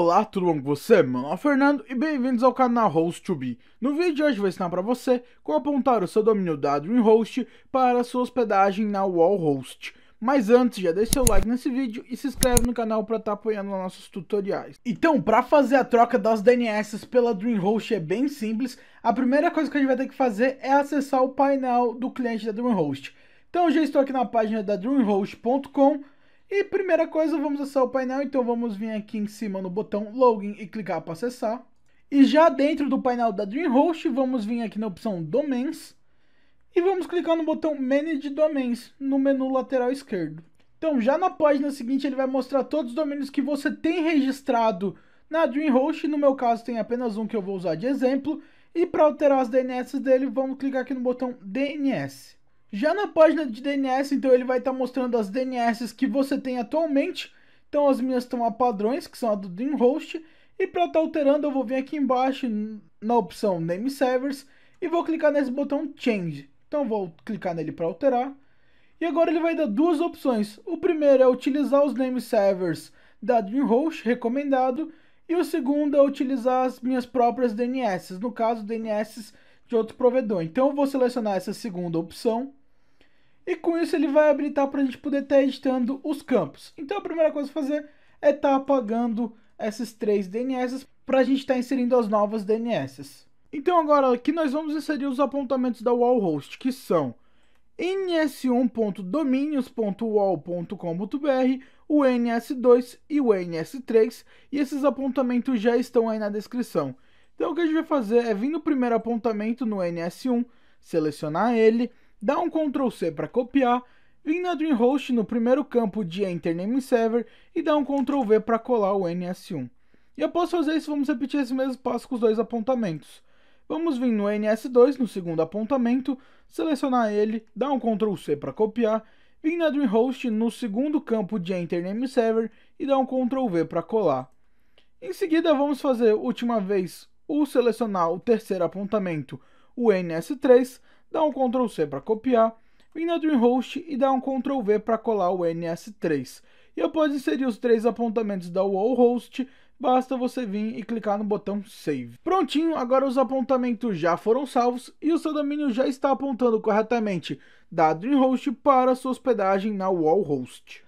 Olá, tudo bom com você? Meu nome é Fernando e bem-vindos ao canal Host2B. No vídeo de hoje vou ensinar para você como apontar o seu domínio da Dreamhost para sua hospedagem na Wallhost. Mas antes, já deixa seu like nesse vídeo e se inscreve no canal para estar tá apoiando nossos tutoriais. Então, para fazer a troca das DNS pela Dreamhost é bem simples. A primeira coisa que a gente vai ter que fazer é acessar o painel do cliente da Dreamhost. Então, já estou aqui na página da dreamhost.com.br e primeira coisa, vamos acessar o painel, então vamos vir aqui em cima no botão Login e clicar para acessar. E já dentro do painel da DreamHost, vamos vir aqui na opção Domains e vamos clicar no botão Manage Domains no menu lateral esquerdo. Então já na página seguinte ele vai mostrar todos os domínios que você tem registrado na DreamHost, no meu caso tem apenas um que eu vou usar de exemplo, e para alterar as DNS dele, vamos clicar aqui no botão DNS. Já na página de DNS, então ele vai estar tá mostrando as DNS que você tem atualmente. Então as minhas estão a padrões, que são a do DreamHost. E para estar tá alterando, eu vou vir aqui embaixo na opção Name Servers e vou clicar nesse botão Change. Então vou clicar nele para alterar. E agora ele vai dar duas opções. O primeiro é utilizar os name servers da DreamHost, recomendado. E o segundo é utilizar as minhas próprias DNS, no caso DNS de outro provedor. Então eu vou selecionar essa segunda opção. E com isso ele vai habilitar para a gente poder estar editando os campos. Então a primeira coisa a fazer é estar tá apagando esses três DNS para a gente estar tá inserindo as novas DNS. Então agora aqui nós vamos inserir os apontamentos da wallhost, que são ns1.domínios.wall.com.br, o ns2 e o ns3, e esses apontamentos já estão aí na descrição. Então o que a gente vai fazer é vir no primeiro apontamento no ns1, selecionar ele, dá um Ctrl C para copiar, vim na Dreamhost no primeiro campo de Enter Name Server e dá um Ctrl V para colar o NS1. E após fazer isso, vamos repetir esse mesmo passo com os dois apontamentos. Vamos vir no NS2, no segundo apontamento, selecionar ele, dar um Ctrl C para copiar, vir na Dreamhost no segundo campo de Enter Name Server e dar um Ctrl V para colar. Em seguida, vamos fazer última vez o selecionar o terceiro apontamento, o NS3, dá um Ctrl C para copiar, vem na Dreamhost e dá um Ctrl V para colar o NS3. E após inserir os três apontamentos da Wallhost, basta você vir e clicar no botão Save. Prontinho, agora os apontamentos já foram salvos e o seu domínio já está apontando corretamente da Dreamhost para sua hospedagem na Wallhost.